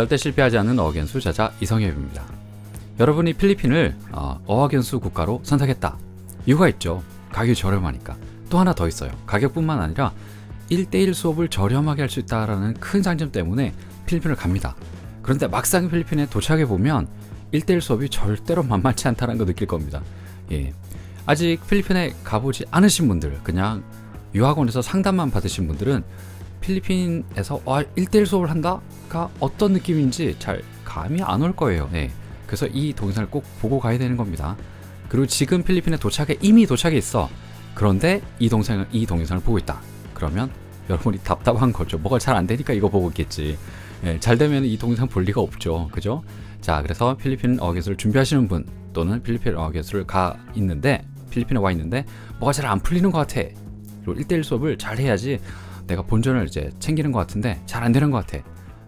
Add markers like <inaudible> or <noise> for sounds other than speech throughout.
절대 실패하지 않는 어학연수 저자 이성엽입니다. 여러분이 필리핀을 어, 학연수 국가로 선택했다. 이유가 있죠. 가격이 저렴하니까. 또 하나 더 있어요. 가격뿐만 아니라 1대1 수업을 저렴하게 할 수 있다는 큰 장점 때문에 필리핀을 갑니다. 그런데 막상 필리핀에 도착해 보면 1대1 수업이 절대로 만만치 않다는 거 느낄 겁니다. 예. 아직 필리핀에 가보지 않으신 분들, 그냥 유학원에서 상담만 받으신 분들은 필리핀에서 아, 1대1 수업을 한다가 어떤 느낌인지 잘 감이 안 올 거예요. 네. 그래서 이 동영상을 꼭 보고 가야 되는 겁니다. 그리고 지금 필리핀에 도착해 이미 도착해 있어. 그런데 이 동영상을 이 동영상을 보고 있다. 그러면 여러분이 답답한 거죠. 뭐가 잘 안 되니까 이거 보고 있겠지. 예, 잘 되면 이 동영상 볼 리가 없죠. 그죠? 자, 그래서 필리핀 어학예술을 준비하시는 분 또는 필리핀 어학예술을 가 있는데 필리핀에 와 있는데 뭐가 잘 안 풀리는 것 같아. 그리고 1대1 수업을 잘 해야지 내가 본전을 이제 챙기는 것 같은데 잘 안 되는 것 같아.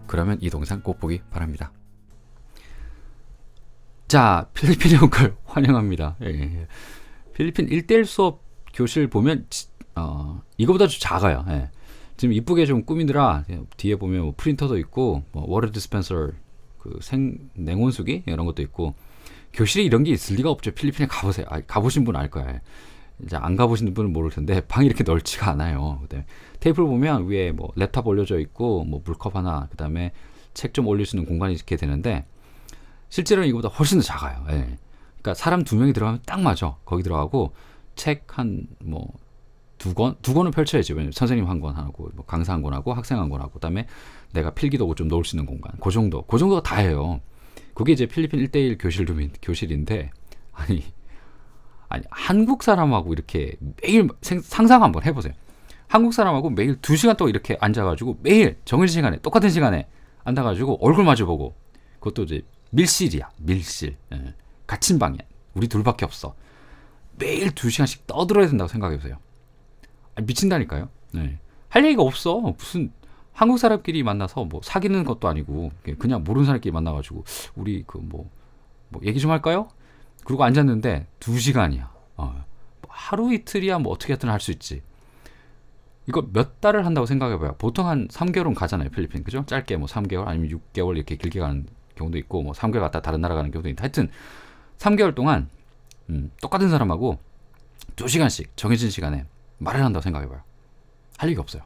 그러면 이 동상 꼭 보기 바랍니다. 자, 필리핀에 온걸 <laughs> 환영합니다. 예, 예, 예. 필리핀 1대1 수업 교실 보면 어, 이거보다 좀 작아요. 예. 지금 이쁘게 좀 꾸미느라 뒤에 보면 뭐 프린터도 있고 뭐 워터 디스펜서 그 생, 냉온수기 이런 것도 있고 교실에 이런 게 있을 리가 없죠. 필리핀에 가보세요. 아, 가보신 분 알 거예요. 이제 안 가보신 분은 모를 텐데 <laughs> 방이 이렇게 넓지가 않아요. 그다음에 테이블 보면 위에 뭐 랩탑 올려져 있고 뭐 물컵 하나 그다음에 책 좀 올릴 수 있는 공간이 이렇게 되는데 실제로는 이거보다 훨씬 더 작아요. 예. 그러니까 사람 두 명이 들어가면 딱 맞아. 거기 들어가고 책 한 뭐 두 권, 두 권은 펼쳐야지. 왜냐면 선생님 한 권 하고 뭐 강사 한 권하고 학생 한 권하고 그다음에 내가 필기도구 좀 넣을 수 있는 공간. 그 정도. 그 정도가 다예요. 그게 이제 필리핀 일대일 교실 교실인데 아니 아니 한국 사람하고 이렇게 매일 상상 한번 해보세요. 한국 사람하고 매일 두 시간 동안 이렇게 앉아가지고 매일 정해진 시간에 똑같은 시간에 앉아가지고 얼굴 마주보고 그것도 이제 밀실이야 밀실 예. 갇힌 방이야 우리 둘밖에 없어 매일 두 시간씩 떠들어야 된다고 생각해보세요. 아, 미친다니까요. 네. 할 얘기가 없어. 무슨 한국 사람끼리 만나서 뭐 사귀는 것도 아니고 그냥 모르는 사람끼리 만나가지고 우리 그뭐뭐 뭐 얘기 좀 할까요? 그리고 앉았는데 두 시간이야. 어. 하루 이틀이야 뭐 어떻게 하든 할 수 있지. 이거 몇 달을 한다고 생각해봐요. 보통 한 3개월은 가잖아요, 필리핀. 그죠? 짧게 뭐 3개월 아니면 6개월 이렇게 길게 가는 경우도 있고, 뭐 3개월 갔다 다른 나라 가는 경우도 있는데, 하여튼 3개월 동안, 음, 똑같은 사람하고 2시간씩 정해진 시간에 말을 한다고 생각해봐요. 할 일이 없어요.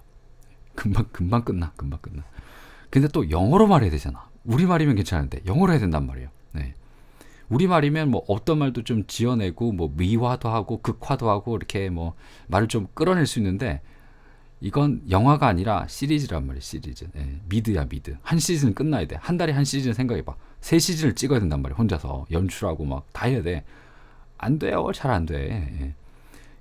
금방, 금방 끝나, 금방 끝나. 근데 또 영어로 말해야 되잖아. 우리말이면 괜찮은데, 영어로 해야 된단 말이에요. 우리말이면 뭐 어떤 말도 좀 지어내고 뭐 미화도 하고 극화도 하고 이렇게 뭐 말을 좀 끌어낼 수 있는데 이건 영화가 아니라 시리즈란 말이에요. 시리즈. 예, 미드야 미드. 한 시즌 끝나야 돼. 한 달에 한 시즌 생각해봐. 세 시즌을 찍어야 된단 말이에요. 혼자서 연출하고 막 다 해야 돼. 안 돼요. 잘 안 돼. 예.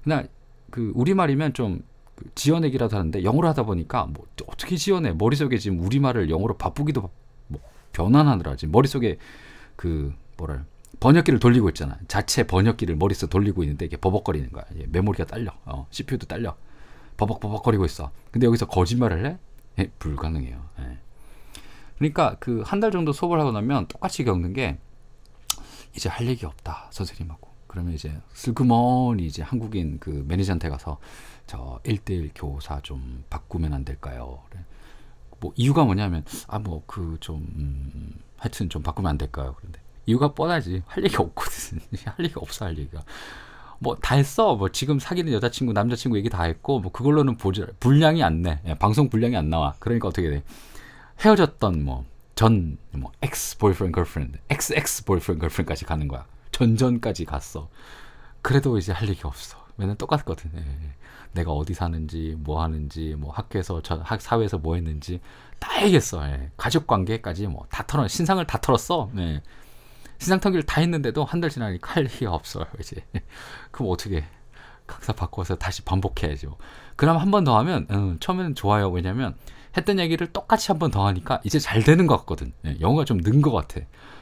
그냥 그 우리말이면 좀 그 지어내기라도 하는데 영어로 하다 보니까 뭐 어떻게 지어내? 머릿속에 지금 우리말을 영어로 바쁘기도 바, 뭐 변환하느라 지금 머릿속에 그 뭐랄 번역기를 돌리고 있잖아. 자체 번역기를 머릿속 돌리고 있는데 이게 버벅거리는 거야. 메모리가 딸려. 어, CPU도 딸려. 버벅버벅거리고 있어. 근데 여기서 거짓말을 해? 예, 불가능해요. 예. 그러니까 그 한 달 정도 수업을 하고 나면 똑같이 겪는 게 이제 할 얘기 없다 선생님하고 그러면 이제 슬그머니 이제 한국인 그 매니저한테 가서 저일대일 교사 좀 바꾸면 안 될까요? 뭐 이유가 뭐냐면 아 뭐 그좀 음, 하여튼 좀 바꾸면 안 될까요? 그런데 이유가 뻔하지. 할 얘기 없거든. <laughs> 할 얘기 없어, 할 얘기가. 뭐 다 했어. 뭐 지금 사귀는 여자친구, 남자친구 얘기 다 했고, 뭐 그걸로는 보지 분량이 안 내. 예, 방송 분량이 안 나와. 그러니까 어떻게 돼. 헤어졌던 뭐, 전, 뭐, 엑스 boyfriend, girlfriend, 까지 가는 거야. 전전까지 갔어. 그래도 이제 할 얘기 없어. 맨날 똑같거든. 예, 예, 내가 어디 사는지, 뭐 하는지, 뭐 학교에서, 저, 학, 사회에서 뭐 했는지 다 얘기했어. 예. 가족 관계까지 뭐 다 털어, 신상을 다 털었어. 예. 시장 터기를다 했는데도 한 달 지나니까 할일가 없어요 이제 <laughs> 그럼 어떻게 각사 바꿔서 다시 반복해야죠 그럼 한 번 더 하면 음, 처음에는 좋아요 왜냐면 했던 얘기를 똑같이 한 번 더 하니까 이제 잘 되는 것 같거든 예, 영어가 좀 는 것 같아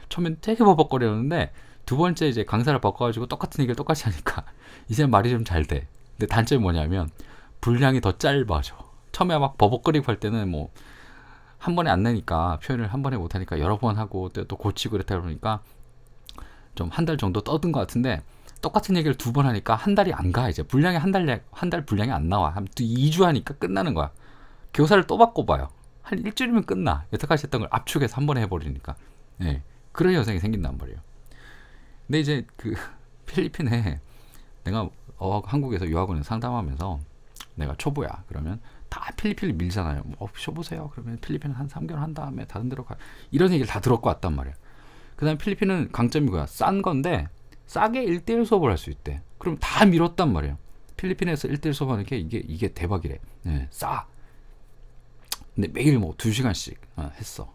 처음엔 되게 버벅거렸는데 두 번째 이제 강사를 바꿔가지고 똑같은 얘기를 똑같이 하니까 <laughs> 이제 말이 좀 잘돼 근데 단점이 뭐냐면 분량이 더 짧아져 처음에 막 버벅거리고 할 때는 뭐 한 번에 안 내니까 표현을 한 번에 못하니까 여러 번 하고 또 고치고 그랬다 그러니까 좀한달 정도 떠든 것 같은데 똑같은 얘기를 두 번 하니까 한 달이 안 가 이제 분량이 한달한달 분량이 안 나와 한또 2주 하니까 끝나는 거야 교사를 또 바꿔봐요 한 일주일이면 끝나 여태까지 했던 걸 압축해서 한 번에 해버리니까 예 그런 현상이 생긴단 말이에요 근데 이제 그 <laughs> 필리핀에 내가 어, 한국에서 유학원에 상담하면서 내가 초보야 그러면 다 필리핀을 밀잖아요 뭐쉬 어, 보세요 그러면 필리핀은 한 3개월 한 다음에 다른 데로 가 이런 얘기를 다 들었고 왔단 말이야 그다음에 필리핀은 강점이 뭐야? 싼 건데 싸게 1대1 수업을 할 수 있대. 그럼 다 밀었단 말이에요. 필리핀에서 1대1 수업하는 게 이게 이게 대박이래. 네, 싸. 근데 매일 뭐2시간씩 어, 했어.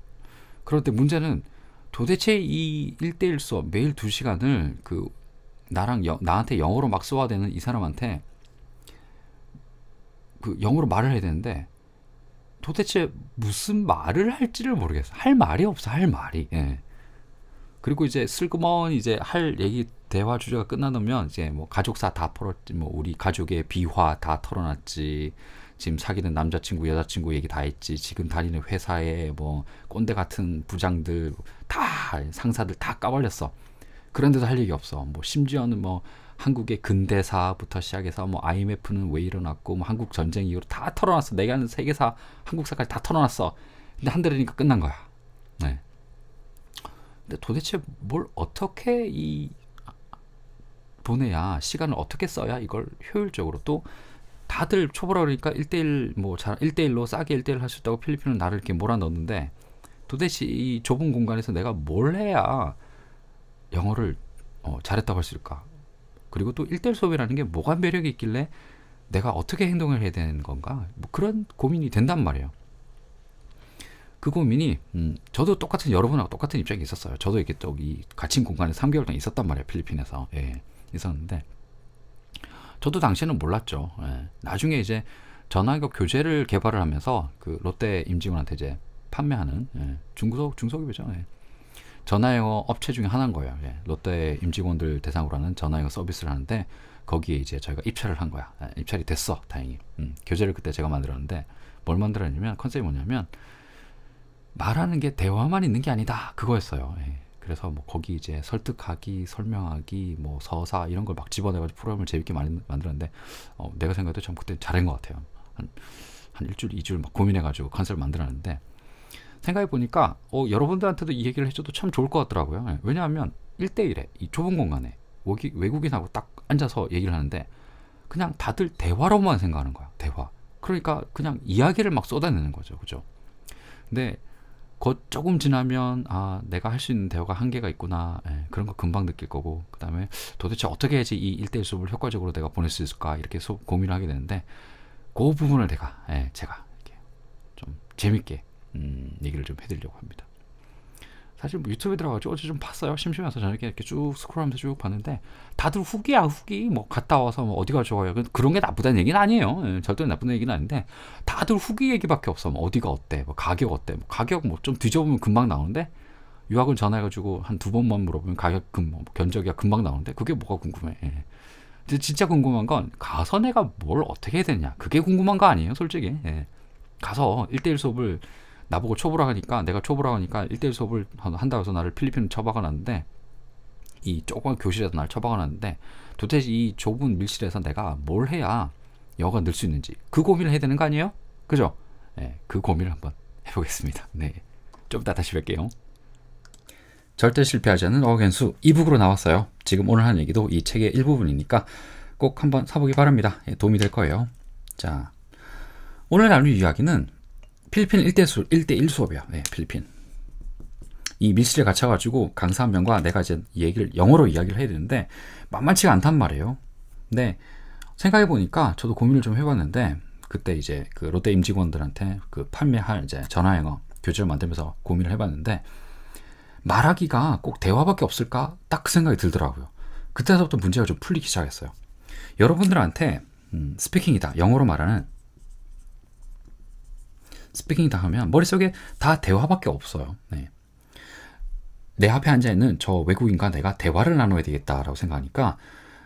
그런데 문제는 도대체 이1대1 수업 매일 2시간을그 나랑 여, 나한테 영어로 막 써야 되는 이 사람한테 그 영어로 말을 해야 되는데 도대체 무슨 말을 할지를 모르겠어. 할 말이 없어. 할 말이. 예. 그리고 이제 슬그머니 이제 할 얘기 대화 주제가 끝나면 놓으 이제 뭐 가족사 다 풀었지 뭐 우리 가족의 비화 다 털어놨지 지금 사귀는 남자친구 여자친구 얘기 다 했지 지금 다니는 회사에 뭐 꼰대 같은 부장들 다 상사들 다 까발렸어 그런데도 할 얘기 없어 뭐 심지어는 뭐 한국의 근대사부터 시작해서 뭐 IMF는 왜 일어났고 뭐 한국 전쟁 이후로 다 털어놨어 내가 하는 세계사 한국사까지 다 털어놨어 근데 한 달이니까 끝난 거야 네. 근데 도대체 뭘 어떻게 이 보내야 시간을 어떻게 써야 이걸 효율적으로 또 다들 초보라 그러니까 1대1 뭐잘 1대1로 싸게 1대1 할수 있다고 필리핀은 나를 이렇게 몰아넣는데 도대체 이 좁은 공간에서 내가 뭘 해야 영어를 어, 잘했다고 할 수 있을까? 그리고 또 1대1 수업이라는 게 뭐가 매력이 있길래 내가 어떻게 행동을 해야 되는 건가? 뭐 그런 고민이 된단 말이에요. 그 고민이 음, 음, 저도 똑같은 여러분하고 똑같은 입장이 있었어요. 저도 이렇게 저기 갇힌 공간에 3개월 동안 있었단 말이에요. 필리핀에서 예, 있었는데 저도 당시에는 몰랐죠. 예. 나중에 이제 전화기업 교재를 개발을 하면서 그 롯데 임직원한테 이제 판매하는 예, 중소 중소기업이죠. 예. 전화영어 업체 중에 하나인 거예요. 예. 롯데 임직원들 대상으로 하는 전화영어 서비스를 하는데 거기에 이제 저희가 입찰을 한 거야. 예, 입찰이 됐어, 다행히. 음, 교재를 그때 제가 만들었는데 뭘 만들었냐면 컨셉이 뭐냐면 말하는 게 대화만 있는 게 아니다. 그거였어요. 예. 그래서 뭐 거기 이제 설득하기, 설명하기, 뭐 서사 이런 걸 막 집어내가지고 프로그램을 재밌게 많이 만들었는데 어, 내가 생각해도 참 그때 잘한 것 같아요. 한, 한 일주일, 이주일 막 고민해가지고 컨셉을 만들었는데 생각해 보니까 어, 여러분들한테도 이 얘기를 해줘도 참 좋을 것 같더라고요. 예. 왜냐하면 1대1에 이 좁은 공간에 외기, 외국인하고 딱 앉아서 얘기를 하는데 그냥 다들 대화로만 생각하는 거야. 대화. 그러니까 그냥 이야기를 막 쏟아내는 거죠. 그죠? 근데 곧 조금 지나면 아 내가 할 수 있는 대화가 한계가 있구나 예, 그런 거 금방 느낄 거고 그 다음에 도대체 어떻게 해야지 이일대일 수업을 효과적으로 내가 보낼 수 있을까 이렇게 수업 고민을 하게 되는데 그 부분을 내가 예, 제가 이렇게 좀 재밌게 음, 얘기를 좀 해드리려고 합니다. 사실 뭐 유튜브에 들어가지고 어제 좀 봤어요. 심심해서 저녁에 이렇게 쭉 스크롤하면서 쭉 봤는데 다들 후기야 아 후기 뭐 갔다 와서 뭐 어디가 좋아요. 그런 게 나쁘다는 얘기는 아니에요. 예, 절대 나쁜 얘기는 아닌데 다들 후기 얘기밖에 없어. 뭐 어디가 어때? 뭐 가격 어때? 뭐 가격 뭐 좀 뒤져보면 금방 나오는데 유학원 전화해가지고 한 두 번만 물어보면 가격 금뭐 견적이야 금방 나오는데 그게 뭐가 궁금해? 예. 근데 진짜 궁금한 건 가서 내가 뭘 어떻게 해야 되냐 그게 궁금한 거 아니에요, 솔직히. 예. 가서 1대1 수업을 나보고 초보라 하니까 내가 초보라 하니까 1대1 수업을 한다고 해서 나를 필리핀 처박아놨는데 이 조그만 교실에서 날 처박아놨는데 도대체 이 좁은 밀실에서 내가 뭘 해야 여가 늘 수 있는지 그 고민을 해야 되는 거 아니에요? 그죠? 네, 그 고민을 한번 해보겠습니다. 네, 좀 이따 다시 뵐게요. 절대 실패하지 않는 어겐수 이북으로 나왔어요. 지금 오늘 한 얘기도 이 책의 일부분이니까 꼭 한번 사보기 바랍니다. 예, 도움이 될 거예요. 자, 오늘 나눌 이야기는 필리핀 1대, 수, 1대1 수업이야. 네, 필리핀. 이 밀실에 갇혀가지고 강사 한 명과 내가 이제 얘기를 영어로 이야기를 해야 되는데 만만치가 않단 말이에요. 근데 생각해 보니까 저도 고민을 좀 해봤는데 그때 이제 그 롯데 임직원들한테 그 판매할 이제 전화 영어 교재를 만들면서 고민을 해봤는데 말하기가 꼭 대화밖에 없을까 딱 그 생각이 들더라고요. 그때서부터 문제가 좀 풀리기 시작했어요. 여러분들한테 음, 스피킹이다 영어로 말하는 스피킹 다 하면 머릿속에 다 대화밖에 없어요. 네. 내 앞에 앉아 있는 저 외국인과 내가 대화를 나눠야 되겠다라고 생각하니까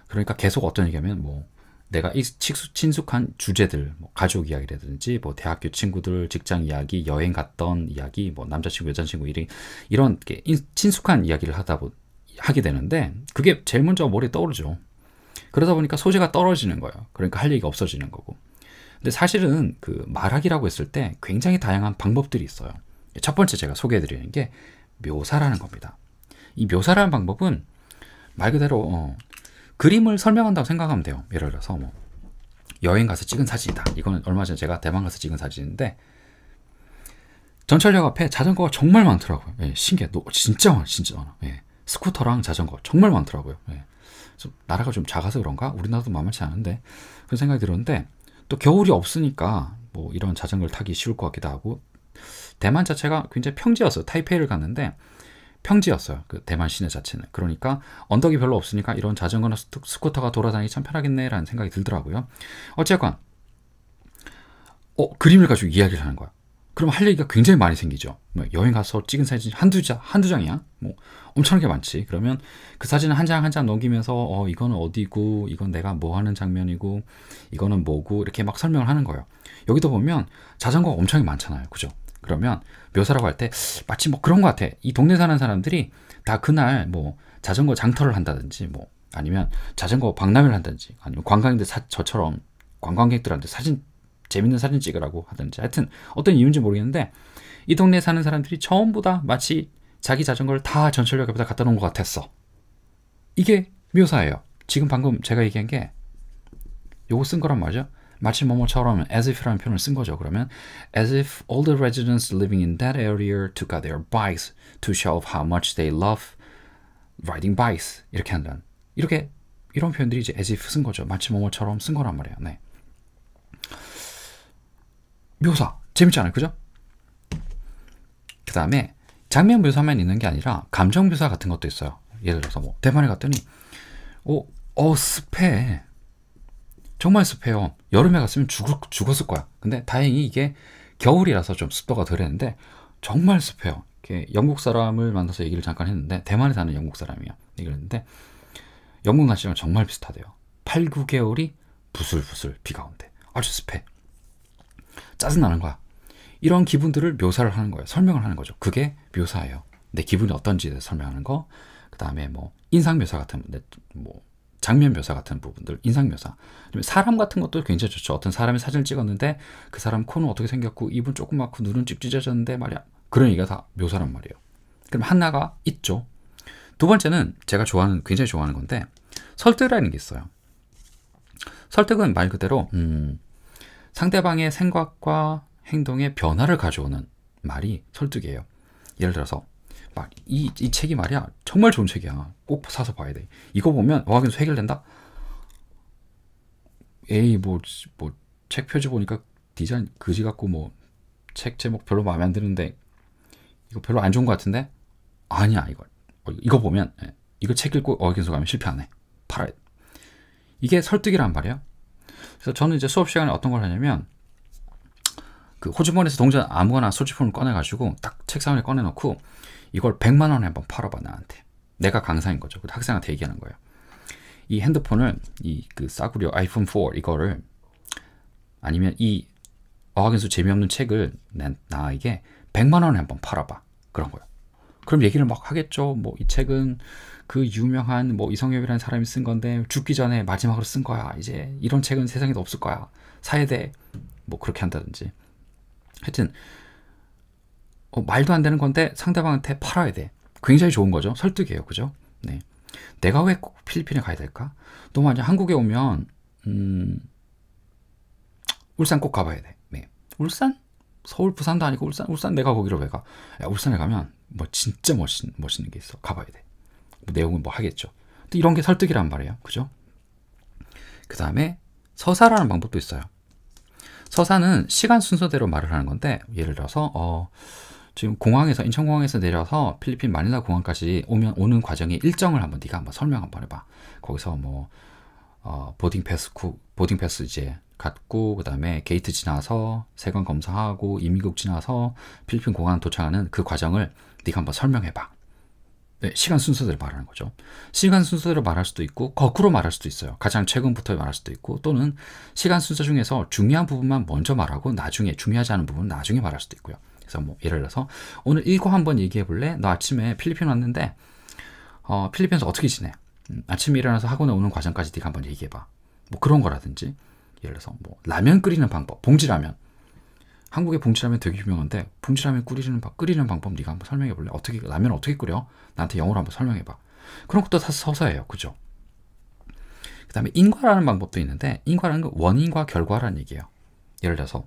그러니까 계속 어떤 얘기하면 뭐 내가 익숙 친숙한 주제들 뭐 가족 이야기라든지 뭐 대학교 친구들 직장 이야기 여행 갔던 이야기 뭐 남자친구 여자친구 이런 이런 친숙한 이야기를 하다 보 하게 되는데 그게 제일 먼저 머리에 떠오르죠 그러다 보니까 소재가 떨어지는 거예요 그러니까 할 얘기가 없어지는 거고 근데 사실은 그 말하기라고 했을 때 굉장히 다양한 방법들이 있어요. 첫 번째 제가 소개해 드리는 게 묘사라는 겁니다. 이 묘사라는 방법은 말 그대로 어, 그림을 설명한다고 생각하면 돼요. 예를 들어서 뭐 여행 가서 찍은 사진이다. 이거는 얼마 전에 제가 대만 가서 찍은 사진인데 전철역 앞에 자전거가 정말 많더라고요. 예, 신기해. 너, 진짜 많아, 진짜 많아. 예, 스쿠터랑 자전거 정말 많더라고요. 예. 나라가 좀 작아서 그런가? 우리나라도 만만치 않은데 그런 생각이 들었는데 또 겨울이 없으니까 뭐 이런 자전거를 타기 쉬울 것 같기도 하고 대만 자체가 굉장히 평지였어요. 타이페이를 갔는데 평지였어요. 그 대만 시내 자체는. 그러니까 언덕이 별로 없으니까 이런 자전거나 스쿠터가 돌아다니기 참 편하겠네라는 생각이 들더라고요. 어쨌건 어 그림을 가지고 이야기를 하는 거야. 그럼 할 얘기가 굉장히 많이 생기죠. 뭐 여행 가서 찍은 사진 한두 장, 한두 장이야. 뭐 엄청나게 많지. 그러면 그 사진을 한 장 한 장 넘기면서 어 이거는 어디고 이건 내가 뭐 하는 장면이고 이거는 뭐고 이렇게 막 설명을 하는 거예요. 여기도 보면 자전거 엄청 많잖아요. 그죠? 그러면 묘사라고 할 때 마치 뭐 그런 것 같아. 이 동네 사는 사람들이 다 그날 뭐 자전거 장터를 한다든지 뭐 아니면 자전거 박람회를 한다든지 아니면 관광객들 사, 저처럼 관광객들한테 사진 재밌는 사진 찍으라고 하든지 하여튼 어떤 이유인지 모르겠는데 이 동네에 사는 사람들이 처음보다 마치 자기 자전거를 다 전철역 에다 갖다 놓은 것 같았어. 이게 묘사예요. 지금 방금 제가 얘기한 게 요거 쓴 거란 말이죠. 마치 뭐뭐처럼 as if라는 표현을 쓴 거죠. 그러면 as if all the residents living in that area took out their bikes to show how much they love riding bikes 이렇게 한다는 이렇게 이런 표현들이 이제 as if 쓴 거죠. 마치 뭐뭐처럼 쓴 거란 말이에요. 네. 묘사 재밌잖아요 그죠? 그 다음에 장면 묘사만 있는 게 아니라 감정 묘사 같은 것도 있어요 예를 들어서 뭐 대만에 갔더니 어, 어 습해 정말 습해요 여름에 갔으면 죽을, 죽었을 거야 근데 다행히 이게 겨울이라서 좀 습도가 덜했는데 정말 습해요 영국 사람을 만나서 얘기를 잠깐 했는데 대만에 사는 영국 사람이에요 얘기를 했는데 영국 날씨랑 정말 비슷하대요 8, 9개월이 부슬부슬 비가 온대 아주 습해 짜증나는 거야. 이런 기분들을 묘사를 하는 거예요. 설명을 하는 거죠. 그게 묘사예요. 내 기분이 어떤지 설명하는 거. 그 다음에 뭐 인상 묘사 같은 네, 뭐 장면 묘사 같은 부분들, 인상 묘사. 사람 같은 것도 굉장히 좋죠. 어떤 사람이 사진을 찍었는데 그 사람 코는 어떻게 생겼고 입은 조그맣고 눈은 찝찝해졌는데 말이야. 그런 얘기가 다 묘사란 말이에요. 그럼 하나가 있죠. 두 번째는 제가 좋아하는 굉장히 좋아하는 건데 설득이라는 게 있어요. 설득은 말 그대로 음, 상대방의 생각과 행동에 변화를 가져오는 말이 설득이에요. 예를 들어서 막 이 이 책이 말이야 정말 좋은 책이야 꼭 사서 봐야 돼. 이거 보면 어학연수 해결된다. 에이 뭐뭐책 표지 보니까 디자인 그지 같고 뭐 책 제목 별로 마음에 안 드는데 이거 별로 안 좋은 것 같은데 아니야 이거 어, 이거 보면 예. 이거 책 읽고 어학연수 가면 실패 안 해. 팔아 이게 설득이란 말이야 그래서 저는 이제 수업 시간에 어떤 걸 하냐면 그 호주머니에서 동전 아무거나 소지품을 꺼내가지고 딱 책상 위에 꺼내놓고 이걸 100만 원에 한번 팔아봐 나한테. 내가 강사인 거죠. 학생한테 얘기하는 거예요. 이 핸드폰을 이 그 싸구려 아이폰 4 이거를 아니면 이 어학연수 재미없는 책을 난, 나에게 100만 원에 한번 팔아봐 그런 거예요. 그럼 얘기를 막 하겠죠. 뭐 이 책은 그 유명한 뭐 이성엽이라는 사람이 쓴 건데 죽기 전에 마지막으로 쓴 거야. 이제 이런 책은 세상에도 없을 거야. 사회대 뭐 그렇게 한다든지. 하여튼 어, 말도 안 되는 건데 상대방한테 팔아야 돼. 굉장히 좋은 거죠. 설득이에요. 그죠? 네. 내가 왜 꼭 필리핀에 가야 될까? 너 만약 한국에 오면 음, 울산 꼭 가봐야 돼. 네. 울산? 서울 부산도 아니고 울산 울산 내가 거기로 왜 가? 야, 울산에 가면 뭐 진짜 멋있, 멋있는 게 있어. 가봐야 돼. 뭐 내용은 뭐 하겠죠. 또 이런 게 설득이란 말이에요. 그죠? 그 다음에 서사라는 방법도 있어요. 서사는 시간 순서대로 말을 하는 건데 예를 들어서 어, 지금 공항에서 인천공항에서 내려서 필리핀 마닐라 공항까지 오면 오는 과정의 일정을 한번 네가 한번 설명 한번 해봐. 거기서 뭐 어, 보딩 패스 구, 보딩 패스 이제 갖고 그다음에 게이트 지나서 세관 검사하고 이민국 지나서 필리핀 공항 도착하는 그 과정을 네가 한번 설명해봐. 네, 시간 순서대로 말하는 거죠. 시간 순서대로 말할 수도 있고 거꾸로 말할 수도 있어요. 가장 최근부터 말할 수도 있고 또는 시간 순서 중에서 중요한 부분만 먼저 말하고 나중에 중요하지 않은 부분은 나중에 말할 수도 있고요. 그래서 뭐 예를 들어서 오늘 읽고 한번 얘기해 볼래? 나 아침에 필리핀 왔는데 어, 필리핀에서 어떻게 지내? 음, 아침에 일어나서 학원에 오는 과정까지 네가 한번 얘기해 봐. 뭐 그런 거라든지 예를 들어서 뭐 라면 끓이는 방법, 봉지라면. 한국의 봉지라면 되게 유명한데 봉지라면 끓이는 바, 끓이는 방법 네가 한번 설명해 볼래? 어떻게 라면 어떻게 끓여? 나한테 영어로 한번 설명해 봐. 그런 것도 다 서서예요, 그죠? 그다음에 인과라는 방법도 있는데 인과라는 건 원인과 결과라는 얘기예요. 예를 들어서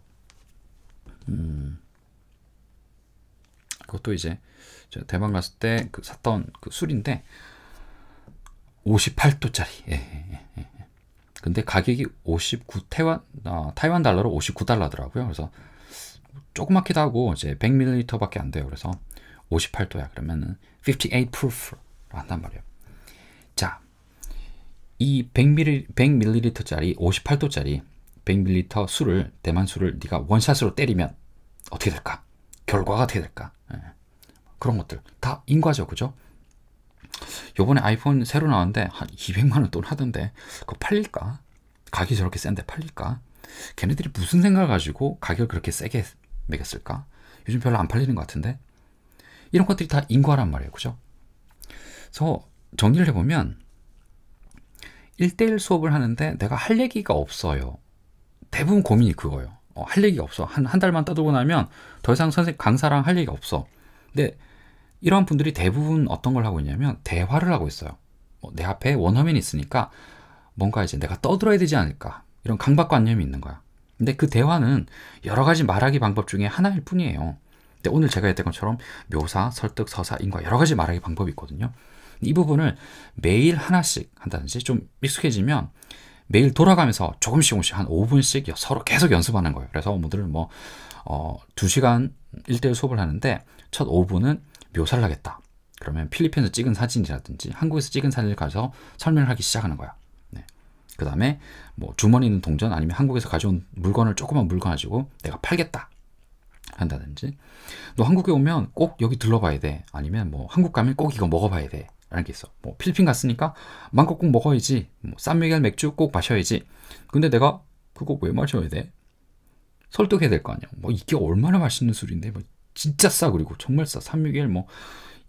음, 그것도 이제 대만갔을때 그 샀던 그 술인데 58도짜리 예, 예, 예. 예. 근데 가격이 59 태완, 아, 타이완 달러로 59달러더라고요. 그래서 조그맣기도 하고 이제 100ml밖에 안 돼요. 그래서 58도야. 그러면은 58 proof 한단 말이에요. 자, 이 100ml, 100ml짜리 58도짜리 100ml 술을 대만 술을 네가 원샷으로 때리면 어떻게 될까? 결과가 어떻게 될까? 예. 그런 것들 다 인과죠, 그죠? 요번에 아이폰 새로 나왔는데 한 200만원 돈 하던데 그거 팔릴까? 가격이 저렇게 센데 팔릴까? 걔네들이 무슨 생각을 가지고 가격을 그렇게 세게 매겼을까? 요즘 별로 안 팔리는 것 같은데 이런 것들이 다 인과란 말이에요 그죠? 그래서 정리를 해보면 1대1 수업을 하는데 내가 할 얘기가 없어요 대부분 고민이 그거예요 어, 할 얘기가 없어 한 한 달만 떠들고 나면 더 이상 선생 강사랑 할 얘기가 없어 근데 이런 분들이 대부분 어떤 걸 하고 있냐면 대화를 하고 있어요. 뭐내 앞에 원화면이 있으니까 뭔가 이제 내가 떠들어야 되지 않을까 이런 강박관념이 있는 거야. 근데 그 대화는 여러 가지 말하기 방법 중에 하나일 뿐이에요. 근데 오늘 제가 했던 것처럼 묘사, 설득, 서사, 인과 여러 가지 말하기 방법이 있거든요. 이 부분을 매일 하나씩 한다든지 좀 익숙해지면 매일 돌아가면서 조금씩 조금씩 한 5분씩 서로 계속 연습하는 거예요. 그래서 오늘은 뭐, 어, 2시간 1대1 수업을 하는데 첫 5분은 묘사를 하겠다. 그러면 필리핀에서 찍은 사진이라든지 한국에서 찍은 사진을 가서 설명을 하기 시작하는 거야. 네. 그 다음에 뭐 주머니 있는 동전 아니면 한국에서 가져온 물건을 조그만 물건 가지고 내가 팔겠다. 한다든지 너 한국에 오면 꼭 여기 들러봐야 돼 아니면 뭐 한국 가면 꼭 이거 먹어봐야 돼 라는 게 있어 뭐 필리핀 갔으니까 망국꼭 먹어야지 뭐 쌈미겔 맥주 꼭 마셔야지 근데 내가 그거 왜 마셔야 돼? 설득해야 될 거 아니야 뭐 이게 얼마나 맛있는 술인데 뭐 진짜 싸 그리고 정말 싸361 뭐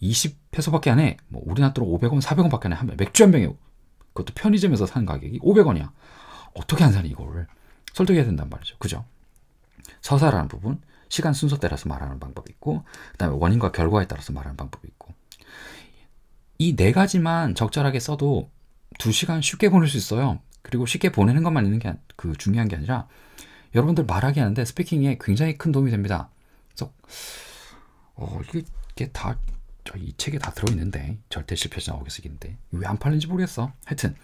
20페소밖에 안 해. 뭐 우리나라 돈 500원, 400원밖에 안 해. 한 병. 맥주 한 병에 그것도 편의점에서 산 가격이 500원이야. 어떻게 안 사니 이걸 설득해야 된단 말이죠. 그죠? 서사라는 부분 시간 순서 따라서 말하는 방법이 있고 그다음에 원인과 결과에 따라서 말하는 방법이 있고 이 네 가지만 적절하게 써도 두 시간 쉽게 보낼 수 있어요. 그리고 쉽게 보내는 것만 있는 게 그 중요한 게 아니라 여러분들 말하기 하는데 스피킹에 굉장히 큰 도움이 됩니다. 해석. 어, 이게 다, 이 책에 다 들어있는데, 절대 실패자 어기쓰기인데, 왜 안 팔리는지 모르겠어. 하여튼.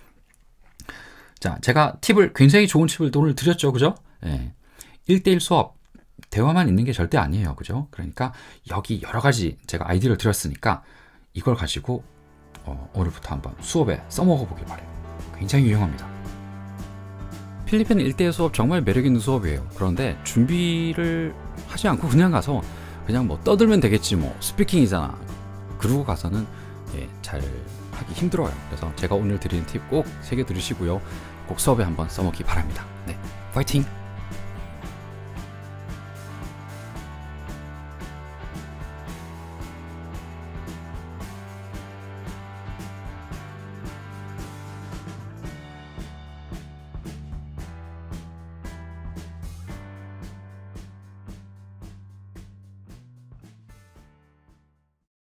자, 제가 팁을, 굉장히 좋은 팁을 오늘 드렸죠, 그죠? 예. 1대1 수업, 대화만 있는 게 절대 아니에요, 그죠? 그러니까 여기 여러 가지 제가 아이디어를 드렸으니까 이걸 가지고 어, 오늘부터 한번 수업에 써먹어 보길 바래요. 굉장히 유용합니다. 필리핀 일대 수업 정말 매력있는 수업이에요 그런데 준비를 하지 않고 그냥 가서 그냥 뭐 떠들면 되겠지 뭐 스피킹이잖아 그러고 가서는 예, 잘 하기 힘들어요 그래서 제가 오늘 드리는 팁 꼭 새겨 들으시고요 꼭 수업에 한번 써먹기 바랍니다 네 파이팅